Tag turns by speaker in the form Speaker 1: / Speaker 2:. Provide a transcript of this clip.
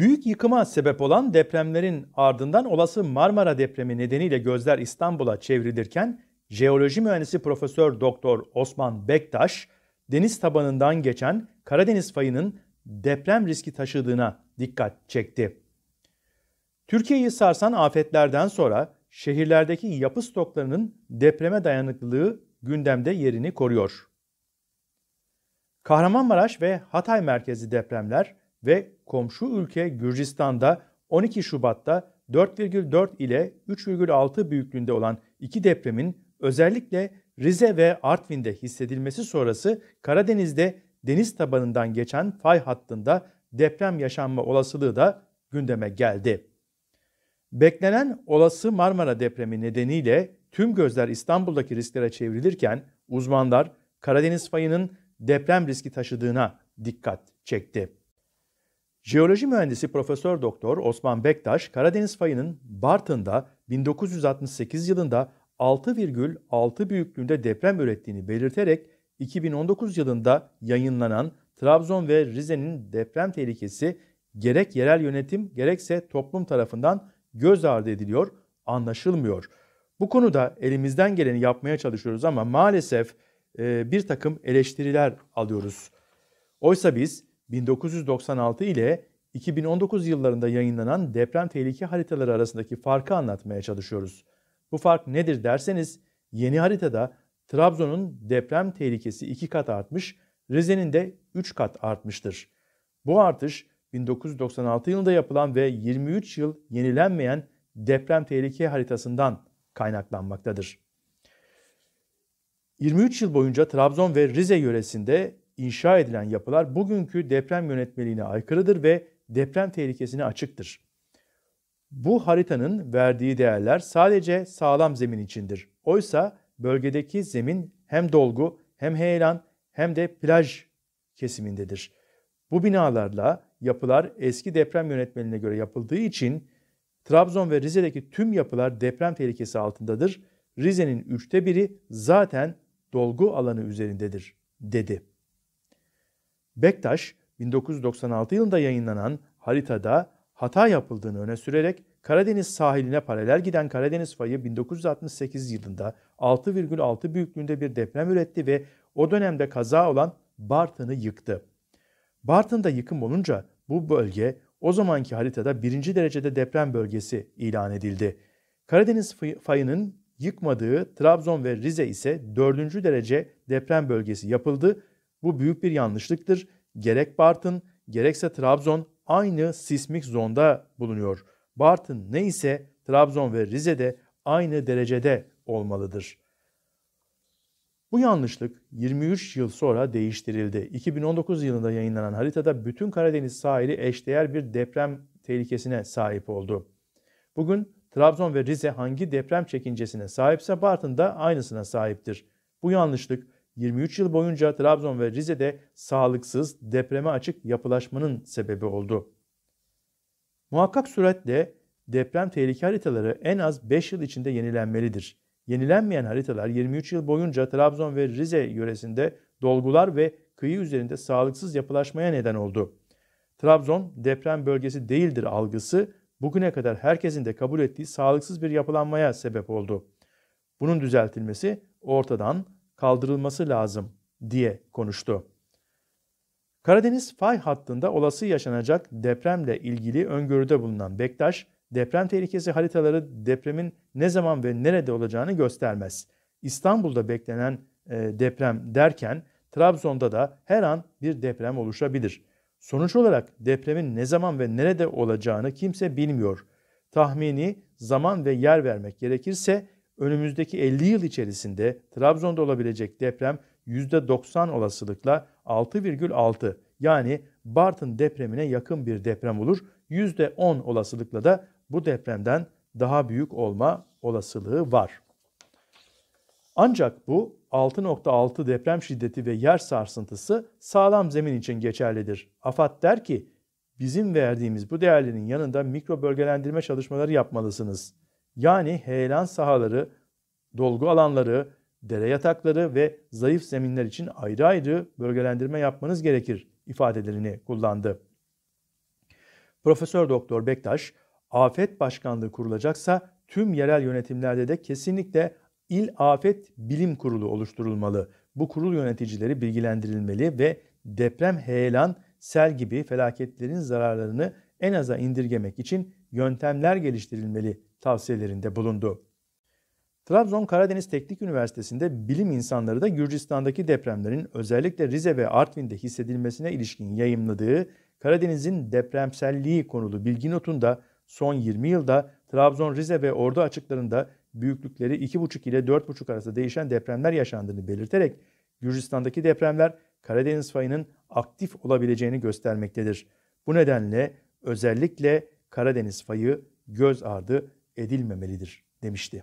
Speaker 1: Büyük yıkıma sebep olan depremlerin ardından olası Marmara depremi nedeniyle gözler İstanbul'a çevrilirken jeoloji mühendisi Profesör Doktor Osman Bektaş deniz tabanından geçen Karadeniz fayının deprem riski taşıdığına dikkat çekti. Türkiye'yi sarsan afetlerden sonra şehirlerdeki yapı stoklarının depreme dayanıklılığı gündemde yerini koruyor. Kahramanmaraş ve Hatay merkezi depremler ve komşu ülke Gürcistan'da 12 Şubat'ta 4,4 ile 3,6 büyüklüğünde olan iki depremin özellikle Rize ve Artvin'de hissedilmesi sonrası Karadeniz'de deniz tabanından geçen fay hattında deprem yaşanma olasılığı da gündeme geldi. Beklenen olası Marmara depremi nedeniyle tüm gözler İstanbul'daki risklere çevrilirken uzmanlar Karadeniz fayının deprem riski taşıdığına dikkat çekti. Jeoloji mühendisi Profesör Doktor Osman Bektaş, Karadeniz fayının Bartın'da 1968 yılında 6,6 büyüklüğünde deprem ürettiğini belirterek 2019 yılında yayınlanan Trabzon ve Rize'nin deprem tehlikesi gerek yerel yönetim gerekse toplum tarafından göz ardı ediliyor, anlaşılmıyor. Bu konuda elimizden geleni yapmaya çalışıyoruz ama maalesef bir takım eleştiriler alıyoruz. Oysa biz 1996 ile 2019 yıllarında yayınlanan deprem tehlike haritaları arasındaki farkı anlatmaya çalışıyoruz. Bu fark nedir derseniz yeni haritada Trabzon'un deprem tehlikesi 2 kat artmış, Rize'nin de 3 kat artmıştır. Bu artış 1996 yılında yapılan ve 23 yıl yenilenmeyen deprem tehlike haritasından kaynaklanmaktadır. 23 yıl boyunca Trabzon ve Rize yöresinde inşa edilen yapılar bugünkü deprem yönetmeliğine aykırıdır ve deprem tehlikesine açıktır. Bu haritanın verdiği değerler sadece sağlam zemin içindir. Oysa bölgedeki zemin hem dolgu hem heyelan hem de plaj kesimindedir. Bu binalarla yapılar eski deprem yönetmeliğine göre yapıldığı için Trabzon ve Rize'deki tüm yapılar deprem tehlikesi altındadır. Rize'nin üçte biri zaten dolgu alanı üzerindedir, dedi. Bektaş 1996 yılında yayınlanan haritada hata yapıldığını öne sürerek Karadeniz sahiline paralel giden Karadeniz fayı 1968 yılında 6,6 büyüklüğünde bir deprem üretti ve o dönemde kaza olan Bartın'ı yıktı. Bartın'da yıkım olunca bu bölge o zamanki haritada birinci derecede deprem bölgesi ilan edildi. Karadeniz fayının yıkmadığı Trabzon ve Rize ise dördüncü derece deprem bölgesi yapıldı bu büyük bir yanlışlıktır. Gerek Bartın gerekse Trabzon aynı sismik zonda bulunuyor. Bartın ne ise Trabzon ve Rize'de aynı derecede olmalıdır. Bu yanlışlık 23 yıl sonra değiştirildi. 2019 yılında yayınlanan haritada bütün Karadeniz sahili eşdeğer bir deprem tehlikesine sahip oldu. Bugün Trabzon ve Rize hangi deprem çekincesine sahipse Bartın da aynısına sahiptir. Bu yanlışlık 23 yıl boyunca Trabzon ve Rize'de sağlıksız, depreme açık yapılaşmanın sebebi oldu. Muhakkak suretle deprem tehlike haritaları en az 5 yıl içinde yenilenmelidir. Yenilenmeyen haritalar 23 yıl boyunca Trabzon ve Rize yöresinde dolgular ve kıyı üzerinde sağlıksız yapılaşmaya neden oldu. Trabzon deprem bölgesi değildir algısı bugüne kadar herkesin de kabul ettiği sağlıksız bir yapılanmaya sebep oldu. Bunun düzeltilmesi ortadan kaldırılması lazım diye konuştu. Karadeniz fay hattında olası yaşanacak depremle ilgili öngörüde bulunan Bektaş, deprem tehlikesi haritaları depremin ne zaman ve nerede olacağını göstermez. İstanbul'da beklenen e, deprem derken Trabzon'da da her an bir deprem oluşabilir. Sonuç olarak depremin ne zaman ve nerede olacağını kimse bilmiyor. Tahmini zaman ve yer vermek gerekirse önümüzdeki 50 yıl içerisinde Trabzon'da olabilecek deprem %90 olasılıkla 6,6 yani Bartın depremine yakın bir deprem olur. %10 olasılıkla da bu depremden daha büyük olma olasılığı var. Ancak bu 6.6 deprem şiddeti ve yer sarsıntısı sağlam zemin için geçerlidir. AFAD der ki bizim verdiğimiz bu değerlerin yanında mikro bölgelendirme çalışmaları yapmalısınız.'' Yani heyelan sahaları, dolgu alanları, dere yatakları ve zayıf zeminler için ayrı ayrı bölgelendirme yapmanız gerekir ifadelerini kullandı. Profesör Doktor Bektaş, afet başkanlığı kurulacaksa tüm yerel yönetimlerde de kesinlikle il Afet Bilim Kurulu oluşturulmalı. Bu kurul yöneticileri bilgilendirilmeli ve deprem, heyelan, sel gibi felaketlerin zararlarını en aza indirgemek için yöntemler geliştirilmeli tavsiyelerinde bulundu. Trabzon Karadeniz Teknik Üniversitesi'nde bilim insanları da Gürcistan'daki depremlerin özellikle Rize ve Artvin'de hissedilmesine ilişkin yayımladığı Karadeniz'in depremselliği konulu bilgi notunda son 20 yılda Trabzon, Rize ve Ordu açıklarında büyüklükleri 2,5 ile 4,5 arası değişen depremler yaşandığını belirterek Gürcistan'daki depremler Karadeniz fayının aktif olabileceğini göstermektedir. Bu nedenle özellikle Karadeniz fayı göz ardı edilmemelidir demişti.